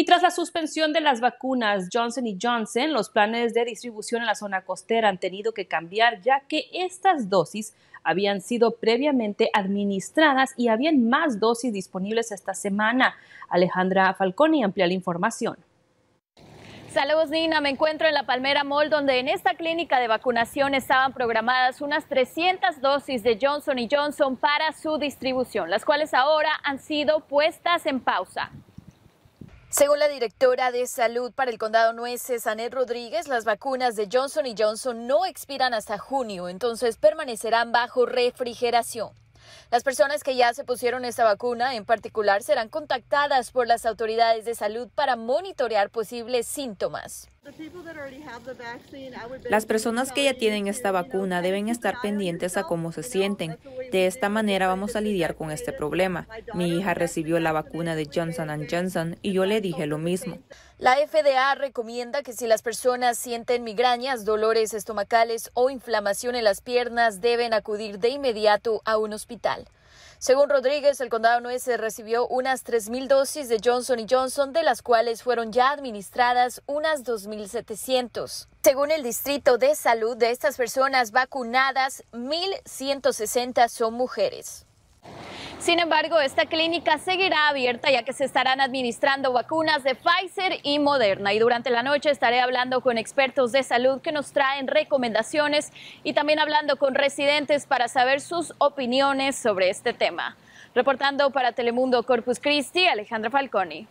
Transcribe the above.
Y tras la suspensión de las vacunas Johnson y Johnson, los planes de distribución en la zona costera han tenido que cambiar ya que estas dosis habían sido previamente administradas y habían más dosis disponibles esta semana. Alejandra Falconi amplía la información. Saludos Nina, me encuentro en la Palmera Mall donde en esta clínica de vacunación estaban programadas unas 300 dosis de Johnson y Johnson para su distribución, las cuales ahora han sido puestas en pausa. Según la directora de salud para el condado Nueces, Anet Rodríguez, las vacunas de Johnson y Johnson no expiran hasta junio, entonces permanecerán bajo refrigeración. Las personas que ya se pusieron esta vacuna en particular serán contactadas por las autoridades de salud para monitorear posibles síntomas. Las personas que ya tienen esta vacuna deben estar pendientes a cómo se sienten. De esta manera vamos a lidiar con este problema. Mi hija recibió la vacuna de Johnson ⁇ Johnson y yo le dije lo mismo. La FDA recomienda que si las personas sienten migrañas, dolores estomacales o inflamación en las piernas, deben acudir de inmediato a un hospital. Según Rodríguez, el condado nueve recibió unas 3.000 dosis de Johnson Johnson, de las cuales fueron ya administradas unas 2.700. Según el Distrito de Salud, de estas personas vacunadas, 1.160 son mujeres. Sin embargo, esta clínica seguirá abierta ya que se estarán administrando vacunas de Pfizer y Moderna. Y durante la noche estaré hablando con expertos de salud que nos traen recomendaciones y también hablando con residentes para saber sus opiniones sobre este tema. Reportando para Telemundo Corpus Christi, Alejandra Falconi.